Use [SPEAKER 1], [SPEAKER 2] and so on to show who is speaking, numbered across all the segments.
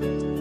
[SPEAKER 1] you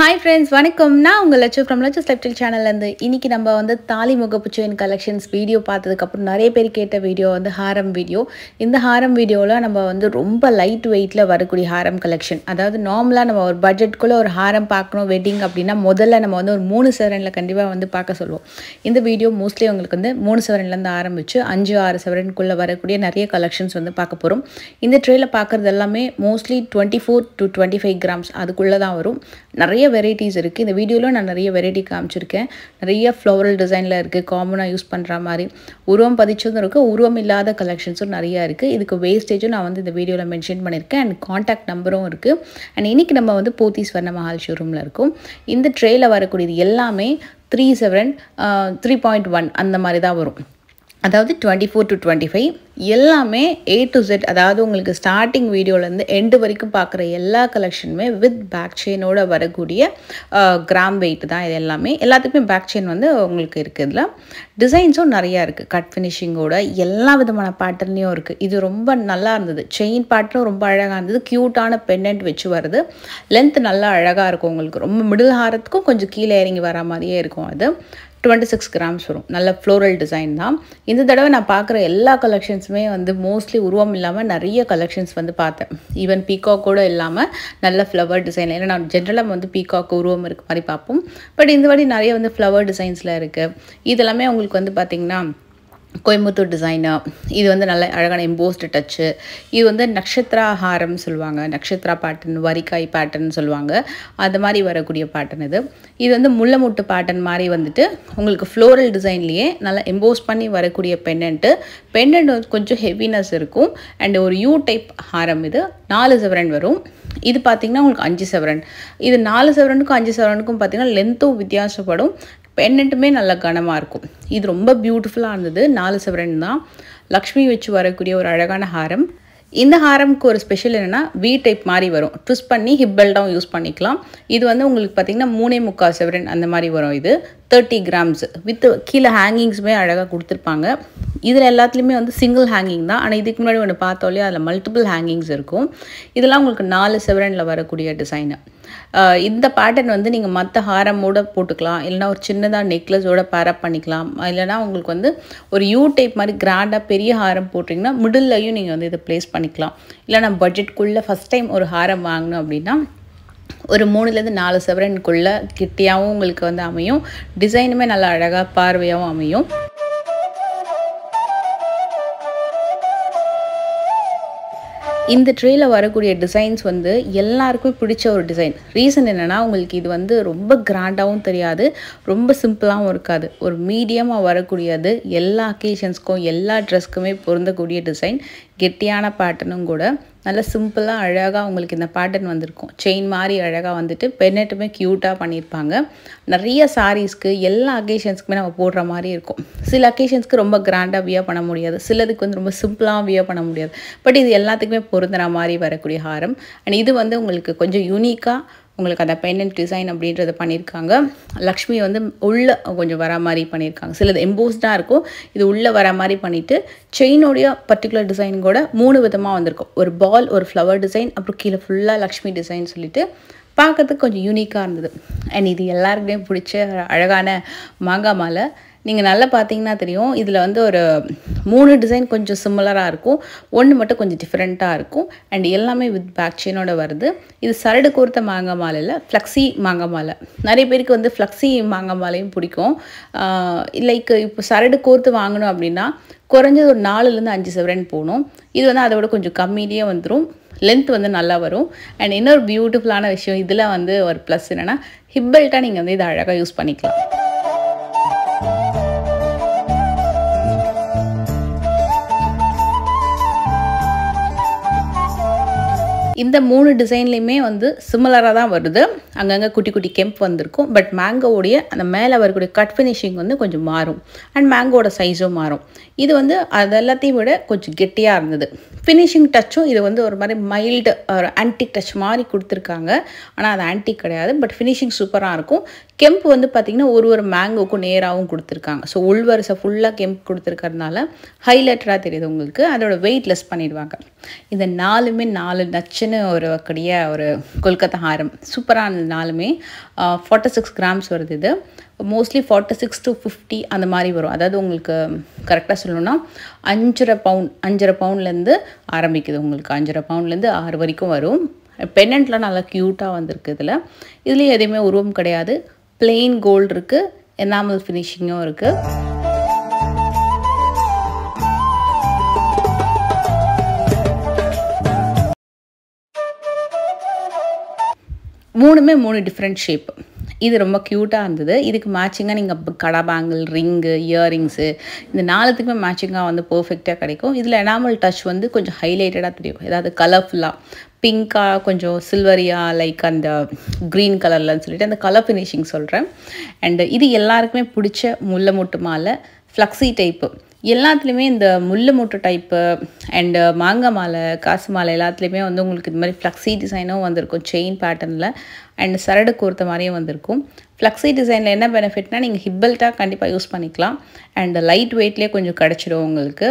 [SPEAKER 1] hi friends வணக்கம் நான் உங்கள் லட்சம் ஃப்ரம் லட்சம் ஸ்லெப்டில் சேனல்லேருந்து இன்றைக்கி நம்ம வந்து தாலி முகப்பு கலெக்ஷன்ஸ் வீடியோ பார்த்ததுக்கப்புறம் நிறைய பேர் கேட்ட வீடியோ வந்து ஹாரம் வீடியோ இந்த ஹாரம் வீடியோவில் நம்ம வந்து ரொம்ப லைட் வெயிட்டில் வரக்கூடிய ஹாரம் கலெக்ஷன் அதாவது நார்மலாக நம்ம ஒரு பட்ஜெட்குள்ளே ஒரு ஹாரம் பார்க்கணும் வெட்டிங் அப்படின்னா முதல்ல நம்ம வந்து ஒரு மூணு சவரனில் கண்டிப்பாக வந்து பார்க்க சொல்லுவோம் இந்த வீடியோ மோஸ்ட்லி உங்களுக்கு வந்து மூணு சவரன்லேருந்து ஆரம்பித்து அஞ்சு ஆறு சவரனுக்குள்ளே வரக்கூடிய நிறைய கலெக்ஷன்ஸ் வந்து பார்க்க போகிறோம் இந்த ட்ரேயில் பார்க்குறது எல்லாமே mostly twenty four to twenty five grams அதுக்குள்ளே தான் வரும் நிறைய வெரைட்டிஸ் இருக்குது இந்த வீடியோவில் நான் நிறைய வெரைட்டி காமிச்சிருக்கேன் நிறைய ஃப்ளோரல் டிசைனில் இருக்குது காமனாக யூஸ் பண்ணுற மாதிரி உருவம் பதிச்சதும் இருக்குது உருவம் இல்லாத கலெக்ஷன்ஸும் நிறையா இருக்குது இதுக்கு வேஸ்டேஜும் நான் வந்து இந்த வீடியோவில் மென்ஷன் பண்ணியிருக்கேன் அண்ட் காண்டாக்ட் நம்பரும் இருக்குது அண்ட் இன்றைக்கி நம்ம வந்து போத்தி ஸ்வர்ண மஹால் ஷோரூமில் இருக்கும் இந்த ட்ரேயில் வரக்கூடியது எல்லாமே three seven three point one அந்த மாதிரி தான் வரும் அதாவது twenty four to twenty five எல்லாமே ஏ டு செட் அதாவது உங்களுக்கு ஸ்டார்டிங் வீடியோலேருந்து எண்டு வரைக்கும் பார்க்குற எல்லா கலெக்ஷனுமே வித் பேக் செயினோட வரக்கூடிய கிராம் வெயிட் தான் இது எல்லாமே எல்லாத்துக்குமே பேக் செயின் வந்து உங்களுக்கு இருக்குது இதில் டிசைன்ஸும் நிறையா இருக்குது கட் ஃபினிஷிங்கோட எல்லா விதமான பேட்டர்ன்லேயும் இருக்குது இது ரொம்ப நல்லா இருந்தது செயின் பேட்டர்னும் ரொம்ப அழகாக இருந்தது க்யூட்டான பெண்டன்ட் வச்சு வருது லென்த் நல்லா அழகாக இருக்கும் உங்களுக்கு ரொம்ப மிடில் ஹாரத்துக்கும் கொஞ்சம் கீழே இறங்கி வர மாதிரியே இருக்கும் அது டுவெண்ட்டி சிக்ஸ் கிராம்ஸ் வரும் நல்ல ஃப்ளோரல் டிசைன் தான் இந்த தடவை நான் பார்க்குற எல்லா கலெக்ஷன்ஸுமே வந்து மோஸ்ட்லி உருவம் இல்லாமல் நிறைய கலெக்ஷன்ஸ் வந்து பார்த்தேன் ஈவன் பீகாக் கூட இல்லாமல் நல்ல ஃப்ளவர் டிசைன் ஏன்னா நான் ஜென்ரலாக வந்து பீகாக் உருவம் இருக்க மாதிரி பார்ப்போம் பட் இந்த மாதிரி நிறைய வந்து ஃப்ளவர் டிசைன்ஸில் இருக்குது இதெல்லாமே உங்களுக்கு வந்து பார்த்திங்கன்னா கோயம்புத்தூர் டிசைனர் இது வந்து நல்ல அழகான எம்போஸ்டு டச்சு இது வந்து நட்சத்திரா சொல்லுவாங்க நக்ஷத்ரா பேட்டர்ன் வரிக்காய் பேட்டர்ன் சொல்லுவாங்க அது மாதிரி வரக்கூடிய பேட்டர்ன் இது இது வந்து முள்ளமுட்டு பேட்டர்ன் மாதிரி வந்துட்டு உங்களுக்கு ஃப்ளோரல் டிசைன்லேயே நல்லா எம்போஸ் பண்ணி வரக்கூடிய பெண்ணன்ட்டு பெண்ணன்ட் கொஞ்சம் ஹெவினஸ் இருக்கும் அண்ட் ஒரு யூ டைப் ஹாரம் இது நாலு செவரன் வரும் இது பார்த்திங்கன்னா உங்களுக்கு அஞ்சு செவரன் இது நாலு செவரனுக்கும் அஞ்சு செவரனுக்கும் பார்த்திங்கன்னா லென்த்தும் வித்தியாசப்படும் பெண்ணட்டுமே நல்ல கனமாக இருக்கும் இது ரொம்ப பியூட்டிஃபுல்லாக இருந்தது நாலு சவரன் தான் லக்ஷ்மி வச்சு வரக்கூடிய ஒரு அழகான ஹாரம் இந்த ஹாரம்க்கு ஒரு ஸ்பெஷல் என்னென்னா வி டைப் மாதிரி வரும் ட்விஸ்ட் பண்ணி ஹிப் பெல்ட்டாகவும் யூஸ் பண்ணிக்கலாம் இது வந்து உங்களுக்கு பார்த்திங்கன்னா மூணே முக்கால் செவரன் அந்த மாதிரி வரும் இது தேர்ட்டி கிராம்ஸ் வித் கீழே ஹேங்கிங்ஸுமே அழகாக கொடுத்துருப்பாங்க இதில் எல்லாத்துலேயுமே வந்து சிங்கிள் ஹேங்கிங் தான் ஆனால் இதுக்கு முன்னாடி ஒன்று பார்த்தோல்லையே அதில் மல்டிபிள் ஹேங்கிங்ஸ் இருக்கும் இதெல்லாம் உங்களுக்கு நாலு செவரனில் வரக்கூடிய டிசைனு இந்த பேட்டர்ன் வந்து நீங்கள் மற்ற ஹாரமோட போட்டுக்கலாம் இல்லைனா ஒரு சின்னதாக நெக்லஸோட பேரப் பண்ணிக்கலாம் இல்லைனா உங்களுக்கு வந்து ஒரு யூ டைப் மாதிரி கிராண்டாக பெரிய ஹாரம் போட்டிங்கன்னா மிடில்லையும் நீங்கள் வந்து இதை ப்ளேஸ் பண்ணிக்கலாம் இல்லை நான் பட்ஜெட்குள்ளே ஃபஸ்ட் டைம் ஒரு ஹாரம் வாங்கினோம் அப்படின்னா ஒரு மூணுலேருந்து நாலு செவரனுக்குள்ளே கிட்டியாகவும் உங்களுக்கு வந்து அமையும் டிசைனுமே நல்லா அழகாக பார்வையாகவும் அமையும் இந்த ட்ரேயில் வரக்கூடிய டிசைன்ஸ் வந்து எல்லாருக்கும் பிடிச்ச ஒரு டிசைன் ரீசன் என்னென்னா உங்களுக்கு இது வந்து ரொம்ப கிராண்டாகவும் தெரியாது ரொம்ப சிம்பிளாகவும் இருக்காது ஒரு மீடியமாக வரக்கூடியது எல்லா அக்கேஷன்ஸ்க்கும் எல்லா ட்ரெஸ்க்குமே பொருந்தக்கூடிய டிசைன் கெட்டியான பேட்டர்னும் கூட நல்லா சிம்பிளாக அழகாக உங்களுக்கு இந்த பேட்டர்ன் வந்திருக்கும் செயின் மாதிரி அழகாக வந்துட்டு பெண்ணெட்டுமே க்யூட்டாக பண்ணியிருப்பாங்க நிறைய சாரீஸ்க்கு எல்லா அக்கேஷன்ஸ்க்குமே நம்ம போடுற மாதிரி இருக்கும் சில அக்கேஷன்ஸ்க்கு ரொம்ப கிராண்டாக வியர் பண்ண முடியாது சிலதுக்கு வந்து ரொம்ப சிம்பிளாக வியர் பண்ண முடியாது பட் இது எல்லாத்துக்குமே பொருந்துற மாதிரி வரக்கூடிய ஹாரம் அண்ட் இது வந்து உங்களுக்கு கொஞ்சம் யூனிக்காக உங்களுக்கு அந்த பெண்டன்ட் டிசைன் அப்படின்றத பண்ணியிருக்காங்க லக்ஷ்மி வந்து உள்ளே கொஞ்சம் வர மாதிரி பண்ணியிருக்காங்க சிலது எம்போஸ்டாக இருக்கும் இது உள்ளே வர மாதிரி பண்ணிவிட்டு செயினுடைய பர்டிகுலர் டிசைன் கூட மூணு விதமாக வந்திருக்கும் ஒரு பால் ஒரு ஃப்ளவர் டிசைன் அப்புறம் கீழே ஃபுல்லாக லக்ஷ்மி டிசைன் சொல்லிவிட்டு பார்க்கறதுக்கு கொஞ்சம் யூனிக்காக இருந்தது அண்ட் இது எல்லாருக்குமே பிடிச்ச அழகான மாங்காய் மாலை நீங்கள் நல்லா பார்த்தீங்கன்னா தெரியும் இதில் வந்து ஒரு மூணு டிசைன் கொஞ்சம் சிம்லராக இருக்கும் ஒன்று மட்டும் கொஞ்சம் டிஃப்ரெண்ட்டாக இருக்கும் அண்ட் எல்லாமே வித் பேக் செயினோட வருது இது சரடு கோர்த்த மாங்காய் மாலையில் ஃப்ளக்ஸி மாங்காய் மாலை நிறைய பேருக்கு வந்து ஃப்ளக்ஸி மாங்காய் மாலையும் பிடிக்கும் லைக் இப்போ சரடு கோர்த்து வாங்கணும் அப்படின்னா குறைஞ்சது ஒரு நாலுலேருந்து அஞ்சு செவரன் போகணும் இது வந்து அதை விட கொஞ்சம் கம்மியிலேயே வந்துடும் லென்த் வந்து நல்லா வரும் அண்ட் இன்னொரு பியூட்டிஃபுல்லான விஷயம் இதில் வந்து ஒரு ப்ளஸ் என்னென்னா ஹிப்பெல்ட்டாக நீங்கள் வந்து இதை அழகாக யூஸ் பண்ணிக்கலாம் இந்த மூணு டிசைன்லேயுமே வந்து சிமிலராக தான் வருது அங்கங்கே குட்டி குட்டி கெம்ப் வந்திருக்கும் பட் மேங்கோவுடைய அந்த மேலே வரக்கூடிய கட் ஃபினிஷிங் வந்து கொஞ்சம் மாறும் அண்ட் மேங்கோட சைஸும் மாறும் இது வந்து அதெல்லாத்தையும் விட கொஞ்சம் கெட்டியாக இருந்தது ஃபினிஷிங் டச்சும் இது வந்து ஒரு மாதிரி மைல்டு ஒரு ஆன்டிக் டச் மாதிரி கொடுத்துருக்காங்க ஆனால் அது ஆன்டிக் கிடையாது பட் ஃபினிஷிங் சூப்பராக இருக்கும் கெம்ப் வந்து பார்த்திங்கன்னா ஒரு ஒரு மேங்கோக்கும் நேராகவும் கொடுத்துருக்காங்க ஸோ உள்வரிசை ஃபுல்லாக கெம்ப் கொடுத்துருக்கறதுனால ஹைலைட்டராக தெரியுது உங்களுக்கு அதோட வெயிட் லெஸ் பண்ணிடுவாங்க இந்த நாலுமே நாலு நச்சுன்னு ஒரு கடிய ஒரு கொல்கத்தா ஆரம் சூப்பரான நாலுமே ஃபார்ட்டி சிக்ஸ் கிராம்ஸ் வருது இது mostly forty six to fifty அந்த மாதிரி வரும் அதாவது உங்களுக்கு கரெக்டாக சொல்லணும்னா அஞ்சரை பவுண்ட் அஞ்சரை பவுண்ட்லேருந்து ஆரம்பிக்குது உங்களுக்கு அஞ்சரை பவுண்ட்லேருந்து ஆறு வரைக்கும் வரும் பென்னண்ட்லாம் நல்லா க்யூட்டாக வந்திருக்கு இதில் இதுலேயும் எதையுமே உருவம் கிடையாது பிளெயின் கோல்டு இருக்குது எனாமல் ஃபினிஷிங்கும் இருக்குது மூணுமே மூணு டிஃப்ரெண்ட் ஷேப் இது ரொம்ப க்யூட்டாக இருந்தது இதுக்கு மேட்சிங்காக நீங்கள் பேங்கிள் ரிங்கு இயரிங்ஸு இந்த நாலுத்துக்குமே மேட்சிங்காக வந்து பர்ஃபெக்டாக கிடைக்கும் இதில் எனாமல் டச் வந்து கொஞ்சம் ஹைலைட்டடாக தெரியும் ஏதாவது கலர்ஃபுல்லாக பிங்காக கொஞ்சம் சில்வரியாக லைக் அந்த க்ரீன் கலர்லன்னு சொல்லிட்டு அந்த கலர் ஃபினிஷிங் சொல்கிறேன் அண்டு இது எல்லாருக்குமே பிடிச்ச முல்லை மூட்டு மாலை ஃப்ளக்ஸி டைப்பு எல்லாத்துலேயுமே இந்த முள்ளு மூட்டு டைப்பு அண்டு மாங்காய் மாலை காசு மாலை எல்லாத்துலேயுமே வந்து உங்களுக்கு இது மாதிரி ஃப்ளக்ஸி டிசைனும் வந்திருக்கும் செயின் பேட்டர்னில் அண்ட் சரடு கோர்த்த மாதிரியும் வந்திருக்கும் ஃப்ளக்ஸி டிசைனில் என்ன பெனிஃபிட்னால் நீங்கள் ஹிப் கண்டிப்பாக யூஸ் பண்ணிக்கலாம் அண்ட் லைட் வெயிட்லேயே கொஞ்சம் கிடச்சிடும் உங்களுக்கு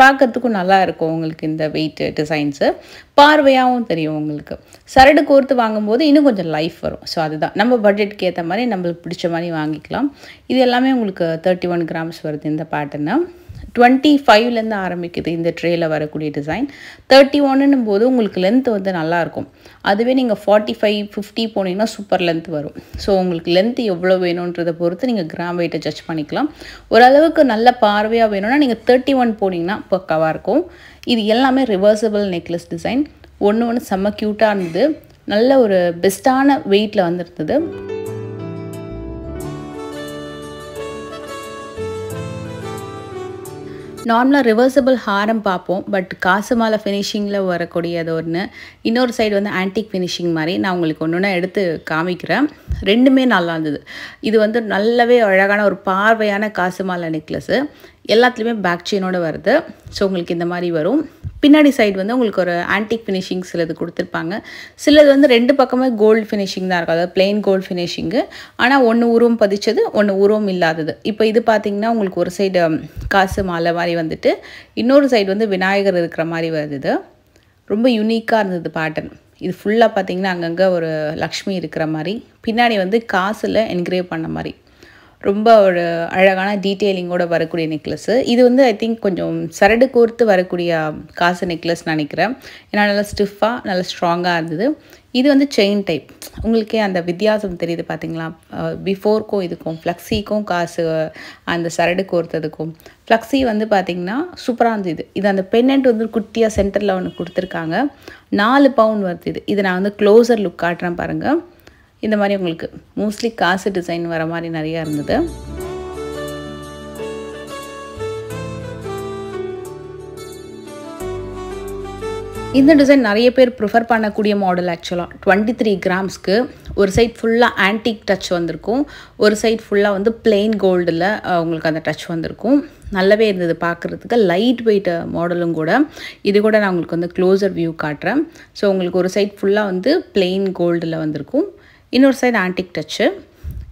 [SPEAKER 1] பார்க்கறதுக்கும் நல்லா இருக்கும் உங்களுக்கு இந்த வெயிட் டிசைன்ஸு பார்வையாகவும் தெரியும் உங்களுக்கு சரடு கோர்த்து வாங்கும்போது இன்னும் கொஞ்சம் லைஃப் வரும் ஸோ அதுதான் நம்ம பட்ஜெட்டுக்கு ஏற்ற மாதிரி நம்மளுக்கு பிடிச்ச மாதிரி வாங்கிக்கலாம் இது எல்லாமே உங்களுக்கு தேர்ட்டி ஒன் கிராம்ஸ் வருது இந்த பேட்டர்னு டுவெண்ட்டி ஃபைவ்லேருந்து ஆரம்பிக்குது இந்த ட்ரேயில் வரக்கூடிய டிசைன் தேர்ட்டி ஒன்னும் போது உங்களுக்கு லென்த் வந்து நல்லாயிருக்கும் அதுவே நீங்கள் ஃபார்ட்டி ஃபைவ் ஃபிஃப்டி போனீங்கன்னா சூப்பர் லென்த் வரும் ஸோ உங்களுக்கு லென்த் எவ்வளோ வேணுன்றதை பொறுத்து நீங்கள் கிராம் வெயிட்டை ஜட்ஜ் பண்ணிக்கலாம் ஓரளவுக்கு நல்ல பார்வையாக வேணும்னா நீங்கள் தேர்ட்டி ஒன் போனீங்கன்னா பக்காவாக இருக்கும் இது எல்லாமே ரிவர்சபிள் நெக்லஸ் டிசைன் ஒன்று ஒன்று செம்ம க்யூட்டாக இருந்தது நல்ல ஒரு பெஸ்ட்டான வெயிட்டில் வந்துருந்தது நார்மலாக ரிவர்சபிள் ஹாரம் பார்ப்போம் பட் காசு மாலை ஃபினிஷிங்கில் வரக்கூடியது ஒன்று இன்னொரு சைடு வந்து ஆன்டிக் ஃபினிஷிங் மாதிரி நான் உங்களுக்கு ஒன்று எடுத்து காமிக்கிறேன் ரெண்டுமே நல்லா இருந்தது இது வந்து நல்லாவே அழகான ஒரு பார்வையான காசு மாலை நெக்லஸ்ஸு எல்லாத்துலேயுமே பேக் செயினோடு வருது ஸோ உங்களுக்கு இந்த மாதிரி வரும் பின்னாடி சைடு வந்து உங்களுக்கு ஒரு ஆன்டிக் ஃபினிஷிங் சிலது கொடுத்துருப்பாங்க சிலது வந்து ரெண்டு பக்கமே கோல்டு ஃபினிஷிங் தான் இருக்கும் அதாவது பிளெயின் கோல்டு ஃபினிஷிங்கு ஆனால் ஒன்று உருவம் பதிச்சது ஒன்று உருவம் இல்லாதது இப்போ இது பார்த்திங்கன்னா உங்களுக்கு ஒரு சைடு காசு மாலை மாதிரி வந்துட்டு இன்னொரு சைடு வந்து விநாயகர் இருக்கிற மாதிரி வருது ரொம்ப யூனிக்காக இருந்தது பேட்டர்ன் இது ஃபுல்லாக பார்த்திங்கன்னா அங்கங்கே ஒரு லக்ஷ்மி இருக்கிற மாதிரி பின்னாடி வந்து காசில் என்கிரேவ் பண்ண மாதிரி ரொம்ப ஒரு அழகான டீட்டெயிலிங்கோடு வரக்கூடிய நெக்லஸ்ஸு இது வந்து ஐ திங்க் கொஞ்சம் சரடு கோர்த்து வரக்கூடிய காசு நெக்லஸ் நினைக்கிறேன் ஏன்னா நல்லா ஸ்டிஃபாக நல்லா ஸ்ட்ராங்காக இருந்தது இது வந்து செயின் டைப் உங்களுக்கே அந்த வித்தியாசம் தெரியுது பார்த்தீங்களா பிஃபோர்க்கும் இதுக்கும் ஃப்ளக்ஸிக்கும் காசு அந்த சரடு கோர்த்ததுக்கும் ஃப்ளக்ஸி வந்து பார்த்திங்கன்னா சூப்பராக இருந்தது இது இது அந்த பெண்ணன்ட் வந்து குட்டியாக சென்டரில் ஒன்று கொடுத்துருக்காங்க நாலு பவுன் வருது இது நான் வந்து க்ளோசர் லுக் காட்டுறேன் பாருங்கள் இந்த மாதிரி உங்களுக்கு மோஸ்ட்லி காசு டிசைன் வர மாதிரி நிறையா இருந்தது இந்த டிசைன் நிறைய பேர் ப்ரிஃபர் பண்ணக்கூடிய மாடல் ஆக்சுவலாக டுவெண்ட்டி த்ரீ கிராம்ஸ்க்கு ஒரு சைட் ஃபுல்லாக ஆன்டிக் டச் வந்திருக்கும் ஒரு சைட் ஃபுல்லாக வந்து பிளெயின் கோல்டில் உங்களுக்கு அந்த டச் வந்திருக்கும் நல்லாவே இருந்தது பார்க்குறதுக்கு லைட் வெயிட் மாடலும் கூட இது கூட நான் உங்களுக்கு வந்து க்ளோசர் வியூ காட்டுறேன் ஸோ உங்களுக்கு ஒரு சைட் ஃபுல்லாக வந்து பிளெயின் கோல்டில் வந்திருக்கும் இன்னொரு சைடு ஆன்டிக் டச்சு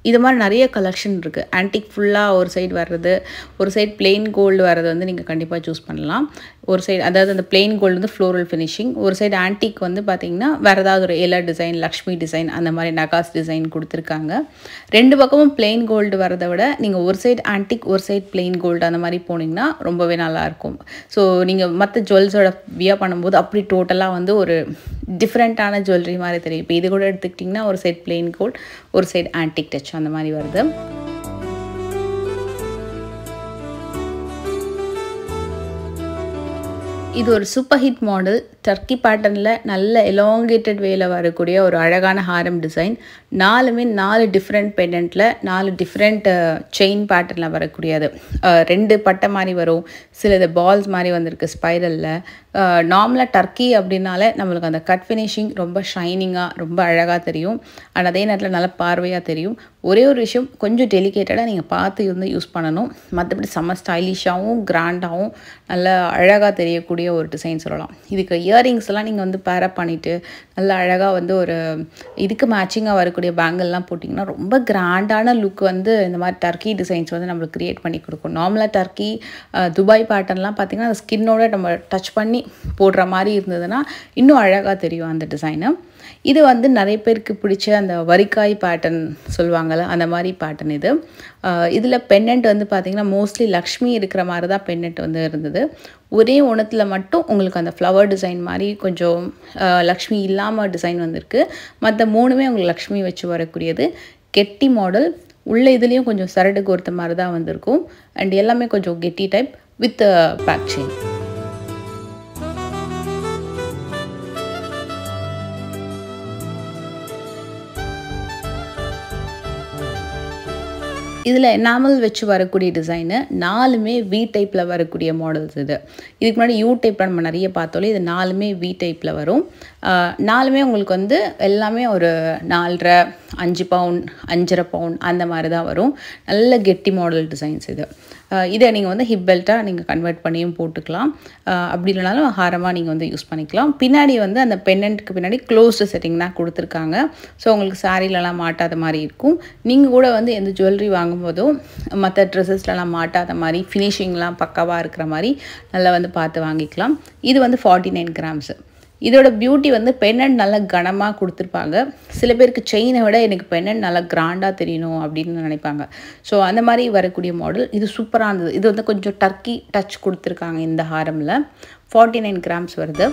[SPEAKER 1] இது மாதிரி நிறைய கலெக்ஷன் இருக்குது ஆன்டிக் ஃபுல்லாக ஒரு சைடு வர்றது ஒரு சைடு பிளெயின் கோல்டு வர்றது வந்து நீங்கள் கண்டிப்பாக சூஸ் பண்ணலாம் ஒரு சைடு அதாவது அந்த பிளெயின் கோல்டு வந்து ஃப்ளோரல் ஃபினிஷிங் ஒரு சைடு ஆன்டிக் வந்து பார்த்தீங்கன்னா வேறு ஏதாவது ஒரு எல்லா டிசைன் லக்ஷ்மி டிசைன் அந்த மாதிரி நகாஸ் டிசைன் கொடுத்துருக்காங்க ரெண்டு பக்கமும் பிளெயின் கோல்டு வரதை விட நீங்கள் ஒரு சைடு ஆன்டிக் ஒரு சைடு பிளெயின் கோல்டு அந்த மாதிரி போனீங்கன்னா ரொம்பவே நல்லாயிருக்கும் ஸோ நீங்கள் மற்ற ஜுவல்ஸோட வியா பண்ணும்போது அப்படி டோட்டலாக வந்து ஒரு டிஃப்ரெண்ட்டான ஜுவல்லரி மாதிரி தெரியும் இப்போ இது கூட எடுத்துக்கிட்டிங்கன்னா ஒரு சைடு பிளெயின் கோல்டு ஒரு சைடு ஆன்டிக் டச் அந்த மாதிரி வருது இது ஒரு சூப்பர் ஹிட் மாடல் டர்க்கி பேட்டர்னில் நல்ல எலாங்கேட்டட் வேல வரக்கூடிய ஒரு அழகான ஹாரம் டிசைன் நாலுமே நாலு டிஃப்ரெண்ட் பெண்டன்ட்டில் நாலு டிஃப்ரெண்ட் செயின் பேட்டர்னில் வரக்கூடியது uh, ரெண்டு பட்டை மாதிரி வரும் சில இது பால்ஸ் மாதிரி வந்திருக்கு ஸ்பைரலில் நார்மலாக டர்க்கி அப்படின்னாலே நம்மளுக்கு அந்த கட் ஃபினிஷிங் ரொம்ப ஷைனிங்காக ரொம்ப அழகாக தெரியும் அண்ட் அதே நேரத்தில் நல்லா பார்வையாக தெரியும் ஒரே ஒரு விஷயம் கொஞ்சம் டெலிகேட்டடாக நீங்கள் பார்த்து இருந்து யூஸ் பண்ணணும் மற்றபடி செம்ம ஸ்டைலிஷாகவும் கிராண்டாகவும் நல்லா அழகாக தெரியக்கூடிய ஒரு டிசைன் சொல்லலாம் இதுக்கு இயரிங்ஸ்லாம் நீங்கள் வந்து பேரப் பண்ணிவிட்டு நல்லா அழகாக வந்து ஒரு இதுக்கு மேட்சிங்காக வரக்கூடிய பேங்கிள்லாம் போட்டிங்கன்னா ரொம்ப கிராண்டான லுக் வந்து இந்த மாதிரி டர்க்கி டிசைன்ஸ் வந்து நம்மளுக்கு க்ரியேட் பண்ணி கொடுக்கும் நார்மலாக டர்க்கி துபாய் பேட்டர்ன்லாம் பார்த்திங்கன்னா அந்த ஸ்கின்னோட நம்ம டச் பண்ணி போடுற மாதிரி இருந்ததுன்னா இன்னும் அழகாக தெரியும் அந்த டிசைனு இது வந்து நிறைய பேருக்கு பிடிச்ச அந்த வரிக்காய் பேட்டர்ன் சொல்லுவாங்கள்ல அந்த மாதிரி பேட்டர்ன் இது இதில் பெண்ணண்ட் வந்து பார்த்திங்கன்னா மோஸ்ட்லி லக்ஷ்மி இருக்கிற மாதிரி தான் பெண்ணண்ட் வந்து இருந்தது ஒரே உணத்தில் மட்டும் உங்களுக்கு அந்த ஃப்ளவர் டிசைன் மாதிரி கொஞ்சம் லக்ஷ்மி இல்லாமல் டிசைன் வந்திருக்கு மற்ற மூணுமே உங்களுக்கு லக்ஷ்மி வச்சு வரக்கூடியது கெட்டி மாடல் உள்ள இதுலேயும் கொஞ்சம் சரடு கோர்த்த மாதிரி தான் வந்திருக்கும் அண்ட் எல்லாமே கொஞ்சம் கெட்டி டைப் வித் பேக் செயின் இதில் எனாமல் வச்சு வரக்கூடிய டிசைனு நாலுமே வி டைப்பில் வரக்கூடிய மாடல்ஸ் இது இதுக்கு முன்னாடி யூ டைப்பில் நம்ம நிறைய பார்த்தோம் இது நாலுமே வி டைப்பில் வரும் நாலுமே உங்களுக்கு வந்து எல்லாமே ஒரு நாலரை அஞ்சு பவுன் அஞ்சரை பவுன் அந்த மாதிரி தான் வரும் நல்ல கெட்டி மாடல் டிசைன்ஸ் இது இதை நீங்கள் வந்து ஹிப் பெல்ட்டாக நீங்கள் கன்வெர்ட் பண்ணியும் போட்டுக்கலாம் அப்படி இல்லைனாலும் ஹாரமாக நீங்கள் வந்து யூஸ் பண்ணிக்கலாம் பின்னாடி வந்து அந்த பெண்ணண்ட்டுக்கு பின்னாடி க்ளோஸ்டு செட்டிங் தான் கொடுத்துருக்காங்க ஸோ உங்களுக்கு சாரீலலாம் மாட்டாத மாதிரி இருக்கும் நீங்கள் கூட வந்து எந்த ஜுவல்லரி வாங்கும்போதோ மற்ற ட்ரெஸ்ஸஸ்லலாம் மாட்டாத மாதிரி ஃபினிஷிங்லாம் பக்காவாக இருக்கிற மாதிரி நல்லா வந்து பார்த்து வாங்கிக்கலாம் இது வந்து ஃபார்ட்டி நைன் கிராம்ஸு இதோட பியூட்டி வந்து பெண்ணன் நல்லா கனமாக கொடுத்துருப்பாங்க சில பேருக்கு செயினை விட எனக்கு பெண்ணன் நல்லா கிராண்டாக தெரியணும் அப்படின்னு நினைப்பாங்க ஸோ அந்த மாதிரி வரக்கூடிய மாடல் இது சூப்பராக இருந்தது இது வந்து கொஞ்சம் டர்க்கி டச் கொடுத்துருக்காங்க இந்த ஹாரமில் ஃபார்ட்டி நைன் கிராம்ஸ் வருது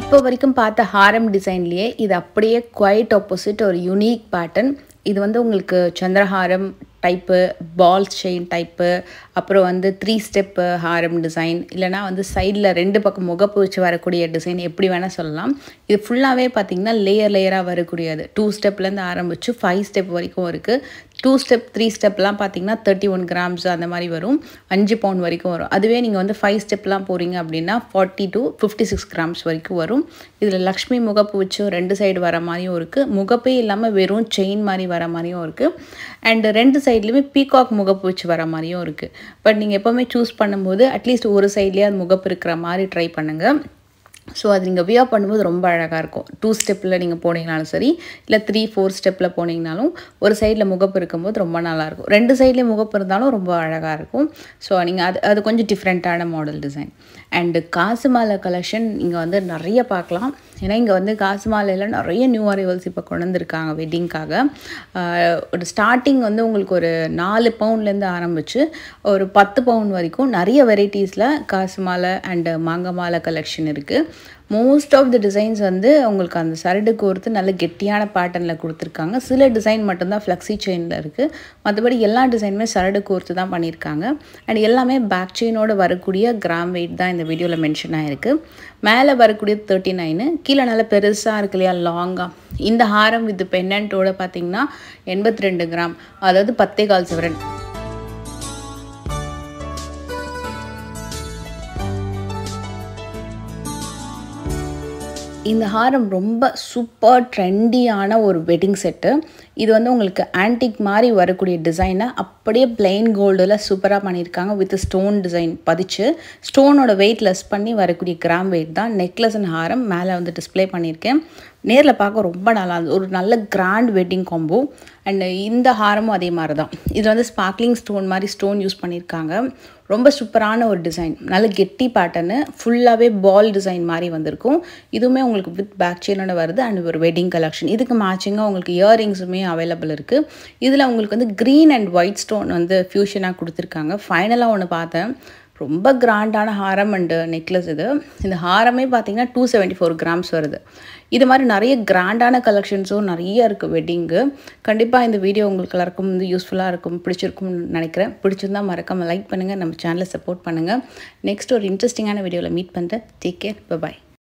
[SPEAKER 1] இப்போ வரைக்கும் பார்த்த ஹாரம் டிசைன்லேயே இது அப்படியே குவைட் ஆப்போசிட் ஒரு யூனிக் பேட்டர்ன் இது வந்து உங்களுக்கு சந்திரஹாரம் டைப்பு பால் செயின் டைப்பு அப்புறம் வந்து த்ரீ ஸ்டெப்பு ஹாரம் டிசைன் இல்லைனா வந்து சைடில் ரெண்டு பக்கம் முகப்பு வச்சு வரக்கூடிய டிசைன் எப்படி வேணால் சொல்லலாம் இது ஃபுல்லாகவே பார்த்திங்கன்னா லேயர் லேயராக வரக்கூடியது டூ ஸ்டெப்லேருந்து ஆரம்பித்து ஃபைவ் ஸ்டெப் வரைக்கும் இருக்குது டூ ஸ்டெப் த்ரீ ஸ்டெப்லாம் பார்த்தீங்கன்னா தேர்ட்டி ஒன் கிராம்ஸ் அந்த மாதிரி வரும் அஞ்சு பவுண்ட் வரைக்கும் வரும் அதுவே நீங்கள் வந்து ஃபைவ் ஸ்டெப்லாம் போகிறீங்க அப்படின்னா forty to fifty six grams வரைக்கும் வரும் இதில் லக்ஷ்மி முகப்பு வச்சும் ரெண்டு சைடு வர மாதிரியும் இருக்குது முகப்பே இல்லாமல் வெறும் செயின் மாதிரி வர மாதிரியும் இருக்குது அண்டு ரெண்டு சைட்லேயுமே பீகாக் முகப்பு வச்சு வர மாதிரியும் இருக்குது பட் நீங்கள் எப்போவுமே சூஸ் பண்ணும்போது அட்லீஸ்ட் ஒரு சைட்லேயே அது முகப்பு இருக்கிற மாதிரி ட்ரை பண்ணுங்கள் ஸோ அது நீங்கள் வியா பண்ணும்போது ரொம்ப அழகாக இருக்கும் டூ ஸ்டெப்பில் நீங்கள் போனீங்கனாலும் சரி இல்லை த்ரீ ஃபோர் ஸ்டெப்பில் போனீங்கனாலும் ஒரு சைடில் முகப்பு இருக்கும்போது ரொம்ப நல்லாயிருக்கும் ரெண்டு சைட்லேயும் முகப்பு இருந்தாலும் ரொம்ப அழகாக இருக்கும் ஸோ நீங்கள் அது அது கொஞ்சம் டிஃப்ரெண்ட்டான மாடல் டிசைன் அண்டு காசு மாலை கலெக்ஷன் இங்கே வந்து நிறைய பார்க்கலாம் ஏன்னா இங்கே வந்து காசு மாலையில் நிறைய நியூ அரைவல்ஸ் இப்போ கொண்டு வந்திருக்காங்க வெட்டிங்க்காக ஒரு ஸ்டார்டிங் வந்து உங்களுக்கு ஒரு நாலு பவுன்லேருந்து ஆரம்பித்து ஒரு பத்து பவுன் வரைக்கும் நிறைய வெரைட்டிஸில் காசு மாலை அண்டு மாங்காய் மாலை கலெக்ஷன் இருக்குது மோஸ்ட் ஆஃப் த டிசைன்ஸ் வந்து உங்களுக்கு அந்த சரடு கோர்த்து நல்ல கெட்டியான பேட்டர்னில் கொடுத்துருக்காங்க சில டிசைன் மட்டும்தான் ஃப்ளக்ஸி செயினில் இருக்குது மற்றபடி எல்லா டிசைனுமே சரடு கோர்த்து தான் பண்ணியிருக்காங்க அண்ட் எல்லாமே பேக் செயினோடு வரக்கூடிய கிராம் வெயிட் தான் இந்த வீடியோவில் மென்ஷன் ஆகிருக்கு மேலே வரக்கூடிய தேர்ட்டி நைனு கீழே நல்லா பெருசாக இருக்கு இல்லையா லாங்காக இந்த ஹாரம் வித் பென்னன்ட்டோட பார்த்திங்கன்னா எண்பத்தி ரெண்டு கிராம் அதாவது பத்தே கால் சிவரன் இந்த ஹாரம் ரொம்ப சூப்பர் ட்ரெண்டியான ஒரு வெட்டிங் செட்டு இது வந்து உங்களுக்கு ஆன்டிக் மாதிரி வரக்கூடிய டிசைனை அப்படியே பிளெயின் கோல்டில் சூப்பராக பண்ணியிருக்காங்க வித் ஸ்டோன் டிசைன் பதிச்சு ஸ்டோனோட வெயிட் லெஸ் பண்ணி வரக்கூடிய கிராம் வெயிட் தான் நெக்லஸ் அண்ட் ஹாரம் மேலே வந்து டிஸ்பிளே பண்ணியிருக்கேன் நேரில் பார்க்க ரொம்ப நல்லா இருந்தது ஒரு நல்ல கிராண்ட் வெட்டிங் காம்போ அண்டு இந்த ஹாரமும் அதே மாதிரி தான் இதில் வந்து ஸ்பார்க்லிங் ஸ்டோன் மாதிரி ஸ்டோன் யூஸ் பண்ணியிருக்காங்க ரொம்ப சூப்பரான ஒரு டிசைன் நல்ல கெட்டி பேட்டர்னு ஃபுல்லாகவே பால் டிசைன் மாதிரி வந்திருக்கும் இதுவுமே உங்களுக்கு வித் பேக் செயினோட வருது அண்ட் ஒரு வெட்டிங் கலெக்ஷன் இதுக்கு மேட்சிங்காக உங்களுக்கு இயரிங்ஸுமே அவைலபிள் இருக்குது இதில் உங்களுக்கு வந்து க்ரீன் அண்ட் ஒயிட் ஸ்டோன் வந்து ஃபியூஷனாக கொடுத்துருக்காங்க ஃபைனலாக ஒன்று பார்த்தேன் ரொம்ப கிராண்டான ஹாரம் அண்டு நெக்லஸ் இது இந்த ஹாரமே பார்த்தீங்கன்னா டூ செவன்ட்டி ஃபோர் கிராம்ஸ் வருது இது மாதிரி நிறைய கிராண்டான கலெக்ஷன்ஸும் நிறைய இருக்குது வெட்டிங்கு கண்டிப்பாக இந்த வீடியோ உங்களுக்கு எல்லாருக்கும் வந்து யூஸ்ஃபுல்லாக இருக்கும் பிடிச்சிருக்கும்னு நினைக்கிறேன் பிடிச்சிருந்தால் மறக்காமல் லைக் பண்ணுங்கள் நம்ம சேனலை சப்போர்ட் பண்ணுங்கள் நெக்ஸ்ட் ஒரு இன்ட்ரெஸ்டிங்கான வீடியோவில் மீட் பண்ணுறேன் டேக் கேர் பாய்